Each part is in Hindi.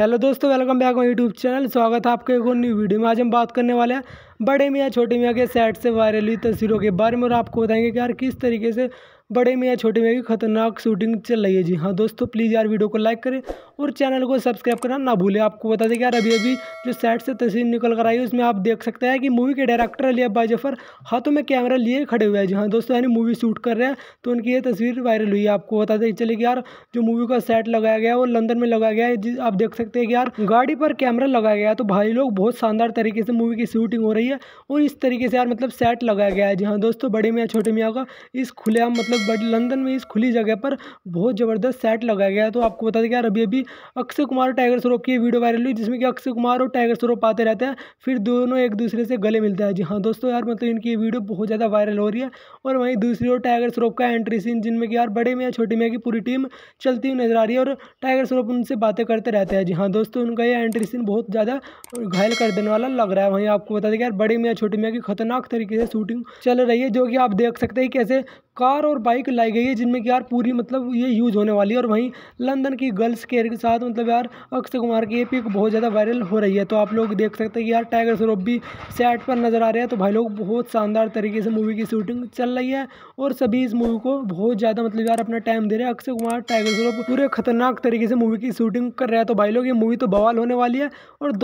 हेलो दोस्तों welcome back my YouTube channel स्वागत है आपके एक और न्यू वीडियो में आज हम बात करने वाले हैं बड़े मियाँ छोटे मियाँ के सेट से वायरल हुई तस्वीरों के बारे में और आपको बताएंगे कि यार किस तरीके से बड़े में या छोटे में भी खतरनाक शूटिंग चल रही है जी हाँ दोस्तों प्लीज़ यार वीडियो को लाइक करें और चैनल को सब्सक्राइब करना ना भूलें आपको बता दें कि यार अभी अभी जो सेट से तस्वीर निकल कर आई है उसमें आप देख सकते हैं कि मूवी के डायरेक्टर अली अब्बा जफर हाथों में कैमरा लिए खड़े हुए हैं जी हाँ दोस्तों यानी मूवी शूट कर रहे हैं तो उनकी ये तस्वीर वायरल हुई है आपको बता दें चले कि यार जो मूवी का सेट लगाया गया वो लंदन में लगाया गया है आप देख सकते हैं कि यार गाड़ी पर कैमरा लगाया गया तो भाई लोग बहुत शानदार तरीके से मूवी की शूटिंग हो रही है और इस तरीके से यार मतलब सेट लगाया गया है जी हाँ दोस्तों बड़े मियाँ छोटे मियाँ का इस खुलेआम मतलब बट लंदन में इस खुली जगह पर बहुत ज़बरदस्त सेट लगाया गया है तो आपको बता दें यार अभी अभी अक्षय कुमार और टाइगर स्वरूप की वीडियो वायरल हुई जिसमें कि अक्षय कुमार और टाइगर स्वरूप आते रहते हैं फिर दोनों एक दूसरे से गले मिलते हैं जी हाँ दोस्तों यार मतलब इनकी वीडियो बहुत ज़्यादा वायरल हो रही है और वहीं दूसरी ओर टाइगर स्वरूप का एंट्री सीन जिनमें कि यार बड़े में या छोटे में की पूरी टीम चलती हुई नजर आ रही है और टाइगर स्वरूप उनसे बातें करते रहते हैं जी हाँ दोस्तों उनका ये एंट्री सीन बहुत ज़्यादा घायल कर देने वाला लग रहा है वहीं आपको बता दें कि यार बड़े में या छोटे में की खतरनाक तरीके से शूटिंग चल रही है जो कि आप देख सकते हैं कैसे कार और बाइक लाई गई है जिनमें कि यार पूरी मतलब ये यूज़ होने वाली है और वहीं लंदन की गर्ल्स केयर के साथ मतलब यार अक्षय कुमार की ये पिक बहुत ज़्यादा वायरल हो रही है तो आप लोग देख सकते हैं कि यार टाइगर श्रॉफ भी सेट पर नज़र आ रहे हैं तो भाई लोग बहुत शानदार तरीके से मूवी की शूटिंग चल रही है और सभी इस मूवी को बहुत ज़्यादा मतलब यार अपना टाइम दे रहे हैं अक्षय कुमार टाइगर श्रॉफ पूरे खतरनाक तरीके से मूवी की शूटिंग कर रहे हैं तो भाई लोग ये मूवी तो बवाल होने वाली है और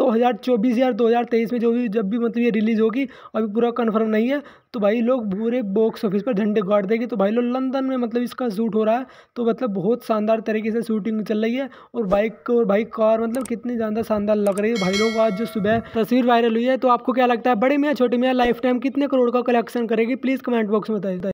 चौबीस या तेईस में जो भी जब भी मतलब ये रिलीज़ होगी अभी पूरा कन्फर्म नहीं है तो भाई लोग पूरे बॉक्स ऑफिस पर झंडे गाड़ देंगे की तो भाई लोग लंदन में मतलब इसका शूट हो रहा है तो मतलब बहुत शानदार तरीके से शूटिंग चल रही है और बाइक और बाइक कार मतलब कितनी ज़्यादा शानदार लग रही है भाई लोग आज जो सुबह तस्वीर वायरल हुई है तो आपको क्या लगता है बड़े मियाँ छोटे मियाँ लाइफ टाइम कितने करोड़ का कलेक्शन करेगी प्लीज़ कमेंट बॉक्स में बताइए